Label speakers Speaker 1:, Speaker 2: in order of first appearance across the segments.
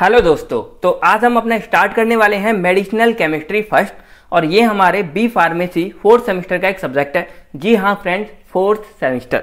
Speaker 1: Hello दोस्तों तो आज हम अपना स्टार्ट करने वाले हैं मेडिसिनल केमिस्ट्री फर्स्ट और ये हमारे बी फार्मेसी फोर्थ सेमेस्टर का एक सब्जेक्ट है जी हाँ फ्रेंड्स फोर्थ सेमेस्टर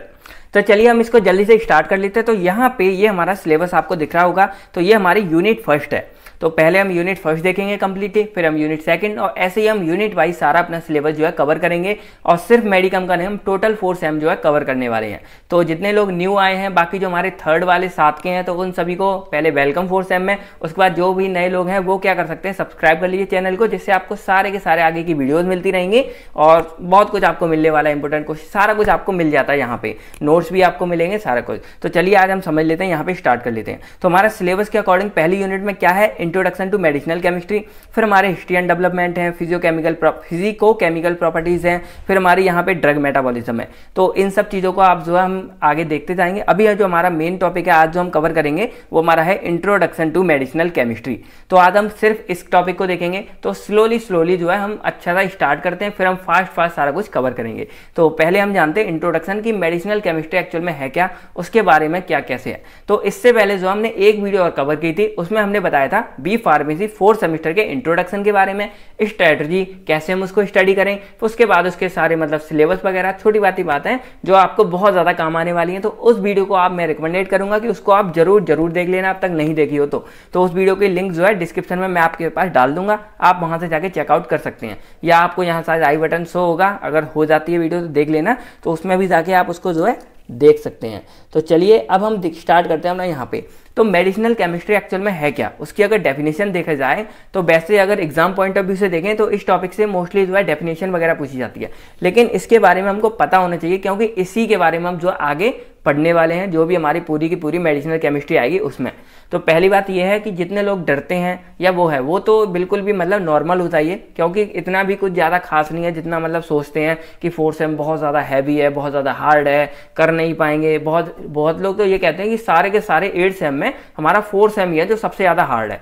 Speaker 1: तो चलिए हम इसको जल्दी से स्टार्ट कर लेते हैं तो यहाँ पे ये हमारा सिलेबस आपको दिख रहा होगा तो ये हमारी यूनिट फर्स्ट है तो पहले हम यूनिट फर्स्ट देखेंगे कम्प्लीटली फिर हम यूनिट सेकंड और ऐसे ही हम यूनिट वाइज सारा अपना सिलेबस जो है कवर करेंगे और सिर्फ मेडिकम का नहीं हम टोटल फोर सेम जो है कवर करने वाले हैं तो जितने लोग न्यू आए हैं बाकी जो हमारे थर्ड वाले साथ के हैं तो उन सभी को पहले वेलकम फोर सेम में उसके बाद जो भी नए लोग हैं वो क्या कर सकते हैं सब्सक्राइब कर लीजिए चैनल को जिससे आपको सारे के सारे आगे की वीडियोज मिलती रहेंगी और बहुत कुछ आपको मिलने वाला है इंपॉर्टेंट कुछ सारा कुछ आपको मिल जाता है यहाँ पे नोट्स भी आपको मिलेंगे सारा कुछ तो चलिए आज हम समझ लेते हैं यहाँ पे स्टार्ट कर लेते हैं तो हमारा सिलेबस के अकॉर्डिंग पहली यूनिट में क्या है इंट्रोडक्शन टू मेडिसिनल केमिस्ट्री फिर हमारे हिस्ट्री एंड डेवलपमेंट है फिजियोकेमिकल फिजिको केमिकल प्रॉपर्टीज़ हैं फिर हमारे यहाँ पे ड्रग मेटाबॉलिज्म है तो इन सब चीज़ों को आप जो है हम आगे देखते जाएंगे अभी जो हमारा मेन टॉपिक है आज जो हम कवर करेंगे वो हमारा है इंट्रोडक्शन टू मेडिसिनल केमिस्ट्री तो आज हम सिर्फ इस टॉपिक को देखेंगे तो स्लोली स्लोली जो है हम अच्छा सा स्टार्ट करते हैं फिर हम फास्ट फास्ट सारा कुछ कवर करेंगे तो पहले हम जानते हैं इंट्रोडक्शन की मेडिसिनल केमिस्ट्री एक्चुअल में है क्या उसके बारे में क्या कैसे है तो इससे पहले जो हमने एक वीडियो और कवर की थी उसमें हमने बताया था बी फार्मेसी फोर्थ सेमेस्टर के इंट्रोडक्शन के बारे में स्ट्रैटेजी कैसे हम उसको स्टडी करें तो उसके बाद उसके सारे मतलब सिलेबस वगैरह छोटी बाती बातें जो आपको बहुत ज़्यादा काम आने वाली है तो उस वीडियो को आप मैं रिकमेंडेड करूंगा कि उसको आप जरूर जरूर देख लेना अब तक नहीं देखी हो तो, तो उस वीडियो की लिंक जो है डिस्क्रिप्शन में मैं आपके पास डाल दूंगा आप वहाँ से जाके चेकआउट कर सकते हैं या आपको यहाँ शायद आई बटन शो होगा अगर हो जाती है वीडियो तो देख लेना तो उसमें भी जाके आप उसको जो है देख सकते हैं तो चलिए अब हम स्टार्ट करते हैं अपना यहाँ पे तो मेडिसिनल केमिस्ट्री एक्चुअल में है क्या उसकी अगर डेफिनेशन देखा जाए तो वैसे अगर एग्जाम पॉइंट ऑफ व्यू से देखें तो इस टॉपिक से मोस्टली जो है डेफिनेशन वगैरह पूछी जाती है लेकिन इसके बारे में हमको पता होना चाहिए क्योंकि इसी के बारे में हम जो आगे पढ़ने वाले हैं जो भी हमारी पूरी की पूरी मेडिसिनल केमिस्ट्री आएगी उसमें तो पहली बात यह है कि जितने लोग डरते हैं या वो है वो तो बिल्कुल भी मतलब नॉर्मल होता ही है क्योंकि इतना भी कुछ ज़्यादा खास नहीं है जितना मतलब सोचते हैं कि फोर्स एम बहुत ज़्यादा हैवी है बहुत ज़्यादा हार्ड है कर नहीं पाएंगे बहुत बहुत लोग तो ये कहते हैं कि सारे के सारे एट्स एम में हमारा फोर्स एम ही है जो सबसे ज़्यादा हार्ड है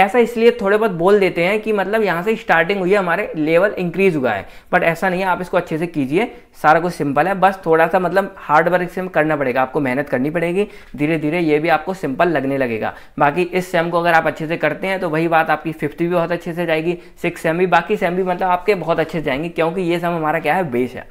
Speaker 1: ऐसा इसलिए थोड़े बहुत बोल देते हैं कि मतलब यहाँ से स्टार्टिंग हुई है हमारे लेवल इंक्रीज हुआ है बट ऐसा नहीं है आप इसको अच्छे से कीजिए सारा कुछ सिंपल है बस थोड़ा सा मतलब हार्ड वर्क से करना पड़ेगा आपको मेहनत करनी पड़ेगी धीरे धीरे ये भी आपको सिंपल लगने लगेगा बाकी इस सेम को अगर आप अच्छे से करते हैं तो वही बात आपकी फिफ्थ भी बहुत अच्छे से जाएगी सिक्स सेम भी बाकी सेम भी मतलब आपके बहुत अच्छे से जाएंगे क्योंकि ये सेम हमारा क्या है बेस है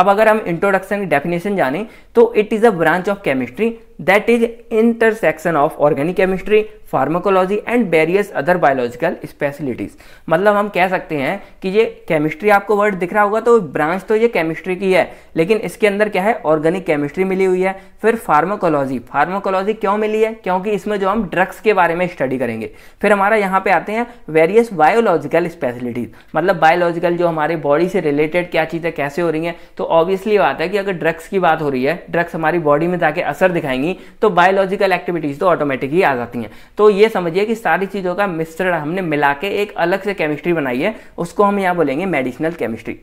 Speaker 1: अब अगर हम इंट्रोडक्शन डेफिनेशन जाने तो it is a branch of chemistry that is intersection of organic chemistry pharmacology and various other biological specialities मतलब हम कह सकते हैं कि ये केमिस्ट्री आपको वर्ड दिख रहा होगा तो ब्रांच तो ये केमिस्ट्री की है लेकिन इसके अंदर क्या है ऑर्गेनिक केमिस्ट्री मिली हुई है फिर फार्माकोलॉजी फार्माकोलॉजी क्यों मिली है क्योंकि इसमें जो हम ड्रग्स के बारे में स्टडी करेंगे फिर हमारा यहाँ पे आते हैं वेरियस बायोलॉजिकल स्पेशलिटीज मतलब बायोलॉजिकल जो हमारे बॉडी से रिलेटेड क्या चीज़ें कैसे हो रही हैं तो ऑब्वियसली बात है कि अगर ड्रग्स की बात हो रही है ड्रग्स हमारी बॉडी में जाके असर दिखाएंगे जाएंगी तो बायोलॉजिकल एक्टिविटीज तो ऑटोमेटिक ही आ जाती हैं तो ये समझिए कि सारी चीज़ों का मिश्रण हमने मिला के एक अलग से केमिस्ट्री बनाई है उसको हम यहाँ बोलेंगे मेडिसिनल केमिस्ट्री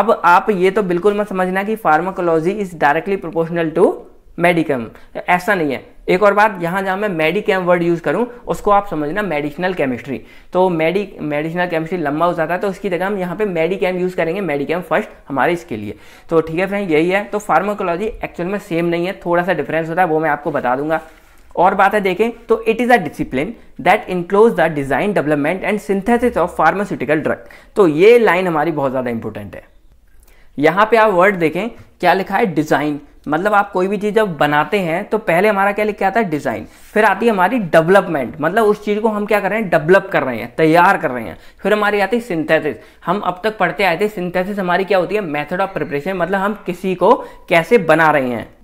Speaker 1: अब आप ये तो बिल्कुल मत समझना कि pharmacology is directly proportional to मेडिकम ऐसा नहीं है एक और बात यहाँ जहाँ मैं मेडिकैम वर्ड यूज़ करूँ उसको आप समझना मेडिसिनल केमिस्ट्री तो मेडिक मेडिसिनल केमिस्ट्री लंबा हो जाता है तो उसकी जगह हम यहाँ पे मेडिकैम यूज़ करेंगे मेडिकैम फर्स्ट हमारे इसके लिए तो ठीक है फ्रेंड यही है तो फार्माकोलॉजी एक्चुअल में सेम नहीं है थोड़ा सा डिफरेंस होता है वो मैं आपको बता दूंगा और बात है देखें तो it is a discipline that enclose the design development and synthesis of pharmaceutical drug तो ये लाइन हमारी बहुत ज़्यादा इंपॉर्टेंट है यहाँ पे आप वर्ड देखें क्या लिखा है डिज़ाइन मतलब आप कोई भी चीज़ जब बनाते हैं तो पहले हमारा क्या लिखा आता है डिज़ाइन फिर आती है हमारी डेवलपमेंट मतलब उस चीज़ को हम क्या कर रहे हैं डेवलप कर रहे हैं तैयार कर रहे हैं फिर हमारी आती है सिंथेसिस हम अब तक पढ़ते आए थे सिंथेसिस हमारी क्या होती है मेथड ऑफ प्रिपरेशन मतलब हम किसी को कैसे बना रहे हैं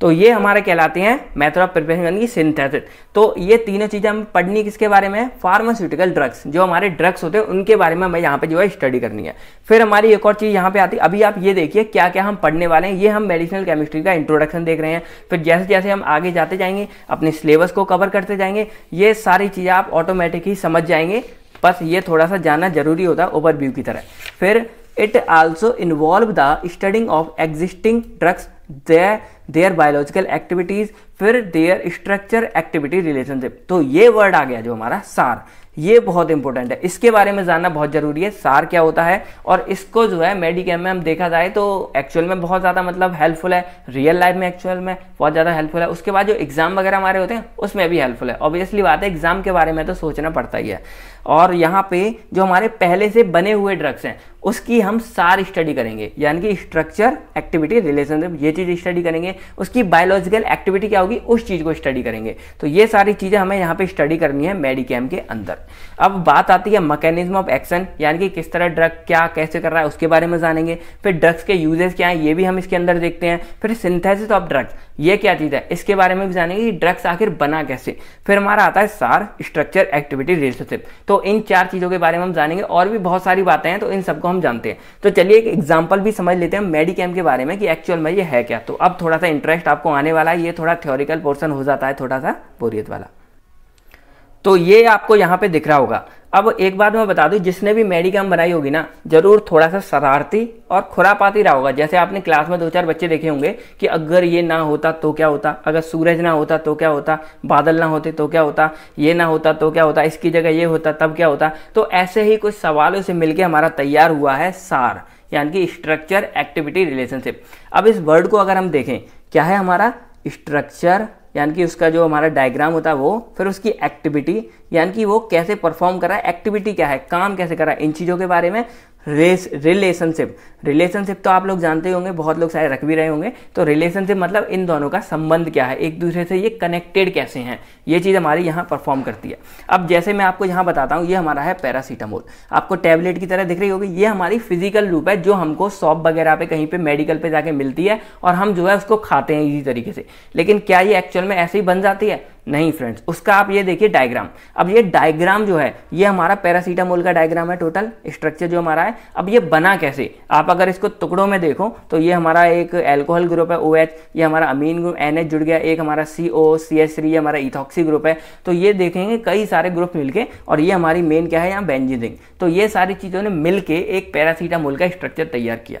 Speaker 1: तो ये हमारे कहलाते हैं मेथड ऑफ प्रिपरेशन की कि सिंथेसिस तो ये तीनों चीज़ें हम पढ़नी किसके बारे में फार्मास्यूटिकल ड्रग्स जो हमारे ड्रग्स होते हैं उनके बारे में हमें यहाँ पे जो है स्टडी करनी है फिर हमारी एक और चीज़ यहाँ पे आती है अभी आप ये देखिए क्या क्या हम पढ़ने वाले हैं ये हम मेडिसिनल केमिस्ट्री का इंट्रोडक्शन देख रहे हैं फिर जैसे जैसे हम आगे जाते जाएंगे अपने सिलेबस को कवर करते जाएंगे ये सारी चीज़ें आप ऑटोमेटिक ही समझ जाएंगे बस ये थोड़ा सा जानना जरूरी होता है ओवरव्यू की तरह फिर it also involve the studying of existing drugs they their biological activities फिर देयर स्ट्रक्चर एक्टिविटी रिलेशनशिप तो ये वर्ड आ गया जो हमारा सार ये बहुत इंपॉर्टेंट है इसके बारे में जानना बहुत जरूरी है सार क्या होता है और इसको जो है मेडिकेम में हम देखा जाए तो एक्चुअल में बहुत ज़्यादा मतलब हेल्पफुल है रियल लाइफ में एक्चुअल में बहुत ज़्यादा हेल्पफुल है उसके बाद जो एग्जाम वगैरह हमारे होते हैं उसमें भी हेल्पफुल है ऑब्वियसली बात है एग्जाम के बारे में तो सोचना पड़ता ही है और यहाँ पे जो हमारे पहले से बने हुए ड्रग्स हैं उसकी हम सार स्टडी करेंगे यानी कि स्ट्रक्चर एक्टिविटी रिलेशनशिप ये चीज़ स्टडी करेंगे उसकी बायोलॉजिकल एक्टिविटी क्या होगी उस चीज़ को स्टडी करेंगे तो ये सारी चीज़ें हमें यहाँ पे स्टडी करनी है मेडिकैम के अंदर अब बात आती है मैकेनिज्म ऑफ एक्शन यानी कि किस तरह ड्रग क्या कैसे कर रहा है उसके बारे में जानेंगे फिर ड्रग्स के यूजेस क्या है ये भी हम इसके अंदर देखते हैं फिर सिंथेसिस ऑफ ड्रग्स ये क्या चीज़ है इसके बारे में भी जानेंगे कि ड्रग्स आखिर बना कैसे फिर हमारा आता है सार स्ट्रक्चर एक्टिविटी रिलेशनशिप तो इन चार चीज़ों के बारे में हम जानेंगे और भी बहुत सारी बातें हैं तो इन सबको हम जानते हैं तो चलिए एक एग्जाम्पल भी समझ लेते हैं मेडिकैम के बारे में कि एक्चुअल में ये है क्या तो अब थोड़ा सा इंटरेस्ट आपको आने वाला है ये थोड़ा थ्योरिकल पोर्सन हो जाता है थोड़ा सा बोरियत वाला तो ये आपको यहाँ पे दिख रहा होगा अब एक बात मैं बता दूं जिसने भी मेडिकम बनाई होगी ना जरूर थोड़ा सा शरारती और खुरापाती रहा होगा जैसे आपने क्लास में दो चार बच्चे देखे होंगे कि अगर ये ना होता तो क्या होता अगर सूरज ना होता तो क्या होता बादल ना होते तो क्या होता ये ना होता तो क्या होता इसकी जगह ये होता तब क्या होता तो ऐसे ही कुछ सवालों से मिलकर हमारा तैयार हुआ है सार यानी कि स्ट्रक्चर एक्टिविटी रिलेशनशिप अब इस वर्ड को अगर हम देखें क्या है हमारा स्ट्रक्चर यानी कि उसका जो हमारा डायग्राम होता है वो फिर उसकी एक्टिविटी यानी कि वो कैसे परफॉर्म कर रहा है एक्टिविटी क्या है काम कैसे कर रहा है इन चीज़ों के बारे में रेस रिलेशनशिप रिलेशनशिप तो आप लोग जानते होंगे बहुत लोग शायद रख भी रहे होंगे तो रिलेशनशिप मतलब इन दोनों का संबंध क्या है एक दूसरे से ये कनेक्टेड कैसे हैं ये चीज़ हमारी यहाँ परफॉर्म करती है अब जैसे मैं आपको यहाँ बताता हूँ ये हमारा है पैरासीटामोल आपको टैबलेट की तरह दिख रही होगी ये हमारी फिजिकल रूप है जो हमको शॉप वगैरह पे कहीं पे मेडिकल पे जाके मिलती है और हम जो है उसको खाते हैं इसी तरीके से लेकिन क्या ये एक्चुअल में ऐसे ही बन जाती है नहीं फ्रेंड्स उसका आप ये देखिए डायग्राम अब ये डायग्राम जो है ये हमारा पैरासीटामोल का डायग्राम है टोटल स्ट्रक्चर जो हमारा है अब ये बना कैसे आप अगर इसको टुकड़ों में देखो तो ये हमारा एक एल्कोहल ग्रुप है ओ OH, ये हमारा अमीन ग्रुप एन जुड़ गया एक हमारा सी ओ सी एस थ्री ये हमारा इथॉक्सी ग्रुप है तो ये देखेंगे कई सारे ग्रुप के और ये हमारी मेन क्या है यहाँ बेंजीजिंग तो ये सारी चीज़ों ने के एक पैरासीटामोल का स्ट्रक्चर तैयार किया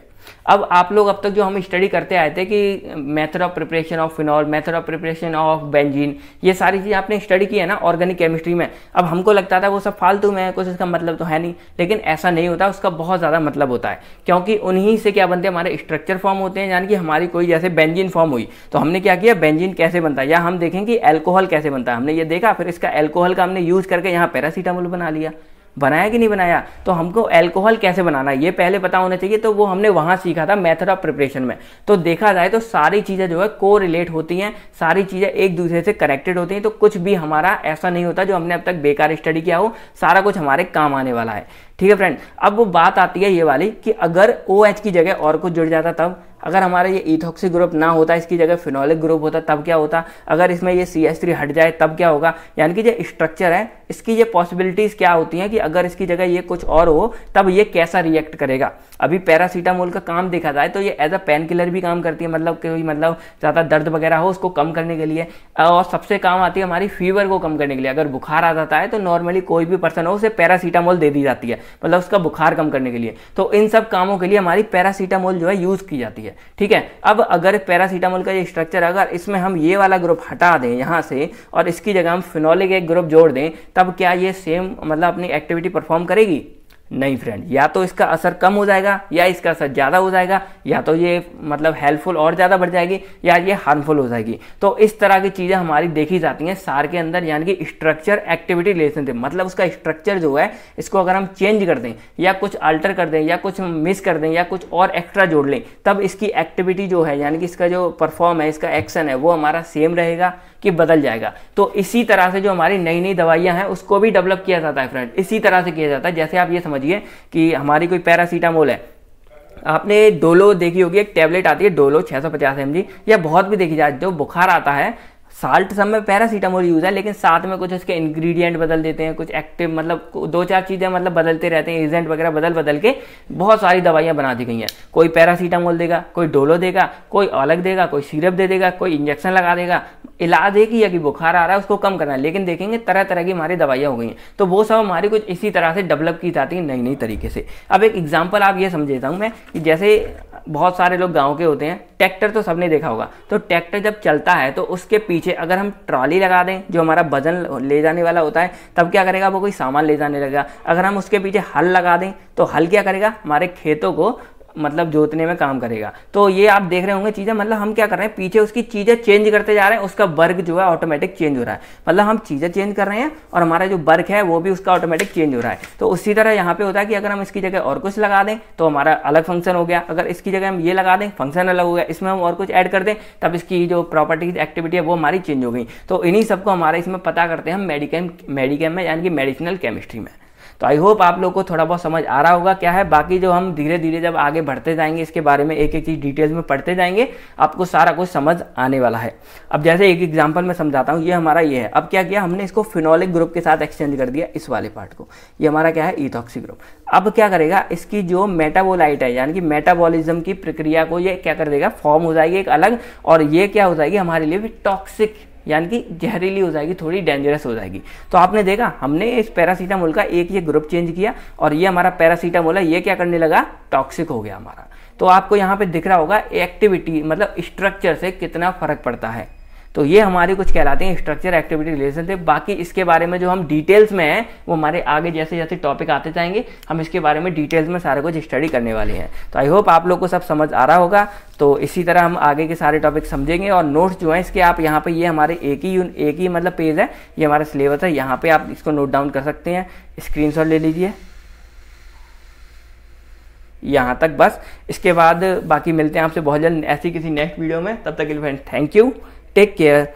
Speaker 1: अब आप लोग अब तक जो हम स्टडी करते आए थे कि method of preparation of phenol method of preparation of benzene ये सारी चीज़ आपने स्टडी की है ना ऑर्गेनिक केमिस्ट्री में अब हमको लगता था वो सब फालतू में है कुछ इसका मतलब तो है नहीं लेकिन ऐसा नहीं होता उसका बहुत ज़्यादा मतलब होता है क्योंकि उन्हीं से क्या बनते हैं हमारे स्ट्रक्चर फॉर्म होते हैं यानी कि हमारी कोई जैसे बेंजिन फॉर्म हुई तो हमने क्या किया बेंजिन कैसे बनता है या हम देखें कि एल्कोहल कैसे बनता है हमने ये देखा फिर इसका एल्कोहल का हमने यूज़ करके यहाँ पैरासीटामोल बना लिया बनाया कि नहीं बनाया तो हमको एल्कोहल कैसे बनाना ये पहले पता होना चाहिए तो वो हमने वहाँ सीखा था मेथड ऑफ प्रिपरेशन में तो देखा जाए तो सारी चीज़ें जो है को रिलेट होती हैं सारी चीज़ें एक दूसरे से कनेक्टेड होती हैं तो कुछ भी हमारा ऐसा नहीं होता जो हमने अब तक बेकार स्टडी किया हो सारा कुछ हमारे काम आने वाला है ठीक है फ्रेंड अब वो बात आती है ये वाली कि अगर ओ OH की जगह और कुछ जुड़ जाता तब अगर हमारा ये इथोक्सी ग्रुप ना होता इसकी जगह फिनोलिक ग्रुप होता तब क्या होता अगर इसमें ये सी एस थ्री हट जाए तब क्या होगा यानी कि जो स्ट्रक्चर है इसकी ये पॉसिबिलिटीज़ क्या होती हैं कि अगर इसकी जगह ये कुछ और हो तब ये कैसा रिएक्ट करेगा अभी पैरासीटामोल का काम देखा जाए तो ये एज अ पेन किलर भी काम करती है मतलब कोई मतलब ज़्यादा दर्द वगैरह हो उसको कम करने के लिए और सबसे काम आती है हमारी फीवर को कम करने के लिए अगर बुखार आ जाता है तो नॉर्मली कोई भी पर्सन हो उसे पैरासीटामोल दे दी जाती है मतलब उसका बुखार कम करने के लिए तो इन सब कामों के लिए हमारी पैरासीटामोल जो है यूज़ की जाती है ठीक है अब अगर पैरासीटामोल का ये स्ट्रक्चर अगर इसमें हम ये वाला ग्रुप हटा दें यहाँ से और इसकी जगह हम फिनोलिक एक ग्रुप जोड़ दें तब क्या ये सेम मतलब अपनी एक्टिविटी परफॉर्म करेगी नहीं फ्रेंड या तो इसका असर कम हो जाएगा या इसका असर ज़्यादा हो जाएगा या तो ये मतलब हेल्पफुल और ज़्यादा बढ़ जाएगी या ये हार्मफुल हो जाएगी तो इस तरह की चीज़ें हमारी देखी जाती हैं सार के अंदर यानी कि स्ट्रक्चर एक्टिविटी रिलेशनशिप मतलब उसका स्ट्रक्चर जो है इसको अगर हम चेंज कर दें या कुछ अल्टर कर दें या कुछ मिस कर दें या कुछ और एक्स्ट्रा जोड़ लें तब इसकी एक्टिविटी जो है यानी कि इसका जो परफॉर्म है इसका एक्शन है वो हमारा सेम रहेगा कि बदल जाएगा तो इसी तरह से जो हमारी नई नई दवाइयाँ हैं उसको भी डेवलप किया जाता है फ्रेंड इसी तरह से किया जाता है जैसे आप ये समझ समझिए कि हमारी कोई पैरासीटामोल है आपने डोलो देखी होगी एक टैबलेट आती है डोलो 650 सौ पचास एम जी या बहुत भी देखी जाए जो तो बुखार आता है साल्ट सब में पैरासीटामोल यूज़ है लेकिन साथ में कुछ उसके इंग्रेडिएंट बदल देते हैं कुछ एक्टिव मतलब दो चार चीज़ें मतलब बदलते रहते हैं एजेंट वगैरह बदल बदल के बहुत सारी दवाइयाँ बना दी गई हैं कोई पैरासीटामोल देगा कोई डोलो देगा कोई अलग देगा कोई सिरप दे देगा कोई इंजेक्शन लगा देगा इलाज एक ही है कि बुखार आ रहा है उसको कम करना है लेकिन देखेंगे तरह तरह की हमारी दवाइयाँ हो गई हैं तो वो सब हमारी कुछ इसी तरह से डेवलप की जाती है नई नई तरीके से अब एक एग्जाम्पल आप ये समझेता हूँ मैं कि जैसे बहुत सारे लोग गाँव के होते हैं ट्रैक्टर तो सबने देखा होगा तो ट्रैक्टर जब चलता है तो उसके पीछे पीछे अगर हम ट्रॉली लगा दें जो हमारा वजन ले जाने वाला होता है तब क्या करेगा वो कोई सामान ले जाने लगेगा अगर हम उसके पीछे हल लगा दें तो हल क्या करेगा हमारे खेतों को मतलब जोतने में काम करेगा तो ये आप देख रहे होंगे चीज़ें मतलब हम क्या कर रहे हैं पीछे उसकी चीज़ें चेंज करते जा रहे हैं उसका वर्ग जो है ऑटोमेटिक चेंज हो रहा है मतलब हम चीज़ें चेंज कर रहे हैं और हमारा जो वर्ग है वो भी उसका ऑटोमेटिक चेंज हो रहा है तो उसी तरह यहाँ पे होता है कि अगर हम इसकी जगह और कुछ लगा दें तो हमारा अलग फंक्शन हो गया अगर इसकी जगह हम ये लगा दें फंक्शन अलग हो गया इसमें हम और कुछ ऐड कर दें तब इसकी जो प्रॉपर्टीज एक्टिविटी है वो हमारी चेंज हो गई तो इन्हीं सबको हमारा इसमें पता करते हैं हम मेडिकेम मेडिकेम में यानी कि मेडिसिनल केमिस्ट्री में तो आई होप आप लोग को थोड़ा बहुत समझ आ रहा होगा क्या है बाकी जो हम धीरे धीरे जब आगे बढ़ते जाएंगे इसके बारे में एक एक चीज़ डिटेल्स में पढ़ते जाएंगे आपको सारा कुछ समझ आने वाला है अब जैसे एक एग्जाम्पल मैं समझाता हूँ ये हमारा ये है अब क्या किया हमने इसको फिनोलिक ग्रुप के साथ एक्सचेंज कर दिया इस वाले पार्ट को ये हमारा क्या है ईथॉक्सी ग्रुप अब क्या करेगा इसकी जो मेटाबोलाइट है यानी कि मेटाबॉलिज्म की प्रक्रिया को ये क्या कर देगा फॉर्म हो जाएगी एक अलग और ये क्या हो जाएगी हमारे लिए भी टॉक्सिक यानी कि जहरीली हो जाएगी थोड़ी डेंजरस हो जाएगी तो आपने देखा हमने इस पैरासीटामोल का एक ये ग्रुप चेंज किया और ये हमारा पैरासीटामोल है ये क्या करने लगा टॉक्सिक हो गया हमारा तो आपको यहाँ पे दिख रहा होगा एक्टिविटी मतलब स्ट्रक्चर से कितना फर्क पड़ता है तो ये हमारे कुछ कहलाते हैं स्ट्रक्चर एक्टिविटी रिलेशनशिप बाकी इसके बारे में जो हम डिटेल्स में हैं वो हमारे आगे जैसे जैसे टॉपिक आते जाएंगे हम इसके बारे में डिटेल्स में सारे कुछ स्टडी करने वाले हैं तो आई होप आप लोग को सब समझ आ रहा होगा तो इसी तरह हम आगे के सारे टॉपिक समझेंगे और नोट्स जो हैं इसके आप यहाँ पे ये हमारे एक ही एक ही मतलब पेज है ये हमारा सिलेबस है यहाँ पे आप इसको नोट डाउन कर सकते हैं स्क्रीन ले लीजिए यहाँ तक बस इसके बाद बाकी मिलते हैं आपसे बहुत जल्द ऐसी किसी नेक्स्ट वीडियो में तब तक के लिए friends thank you Take care.